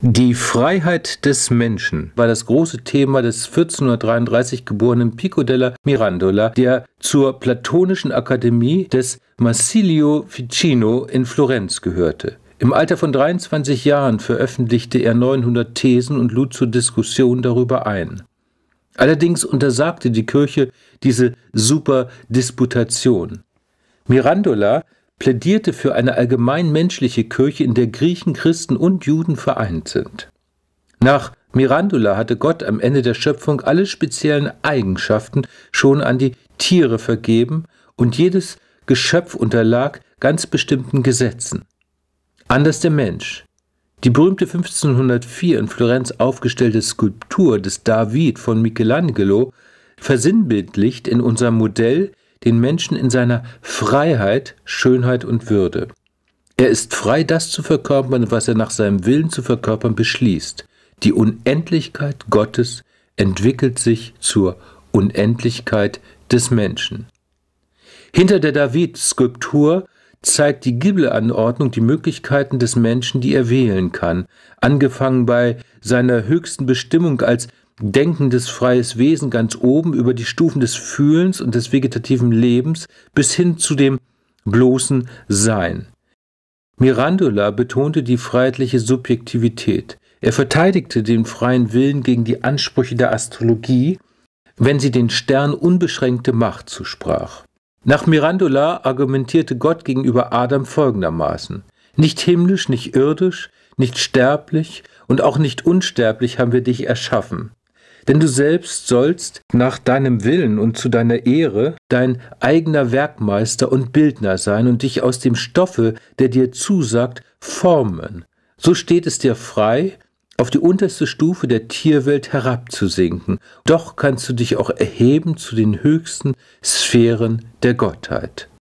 Die Freiheit des Menschen war das große Thema des 1433 geborenen Pico della Mirandola, der zur Platonischen Akademie des Massilio Ficino in Florenz gehörte. Im Alter von 23 Jahren veröffentlichte er 900 Thesen und lud zur Diskussion darüber ein. Allerdings untersagte die Kirche diese Superdisputation. Mirandola plädierte für eine allgemeinmenschliche Kirche, in der Griechen, Christen und Juden vereint sind. Nach Mirandula hatte Gott am Ende der Schöpfung alle speziellen Eigenschaften schon an die Tiere vergeben und jedes Geschöpf unterlag ganz bestimmten Gesetzen. Anders der Mensch. Die berühmte 1504 in Florenz aufgestellte Skulptur des David von Michelangelo versinnbildlicht in unserem Modell den Menschen in seiner Freiheit, Schönheit und Würde. Er ist frei, das zu verkörpern, was er nach seinem Willen zu verkörpern beschließt. Die Unendlichkeit Gottes entwickelt sich zur Unendlichkeit des Menschen. Hinter der David-Skulptur zeigt die Gibbelanordnung die Möglichkeiten des Menschen, die er wählen kann, angefangen bei seiner höchsten Bestimmung als denkendes freies Wesen ganz oben über die Stufen des Fühlens und des vegetativen Lebens bis hin zu dem bloßen Sein. Mirandola betonte die freiheitliche Subjektivität. Er verteidigte den freien Willen gegen die Ansprüche der Astrologie, wenn sie den Stern unbeschränkte Macht zusprach. Nach Mirandola argumentierte Gott gegenüber Adam folgendermaßen Nicht himmlisch, nicht irdisch, nicht sterblich und auch nicht unsterblich haben wir dich erschaffen. Denn du selbst sollst nach deinem Willen und zu deiner Ehre dein eigener Werkmeister und Bildner sein und dich aus dem Stoffe, der dir zusagt, formen. So steht es dir frei, auf die unterste Stufe der Tierwelt herabzusinken. Doch kannst du dich auch erheben zu den höchsten Sphären der Gottheit.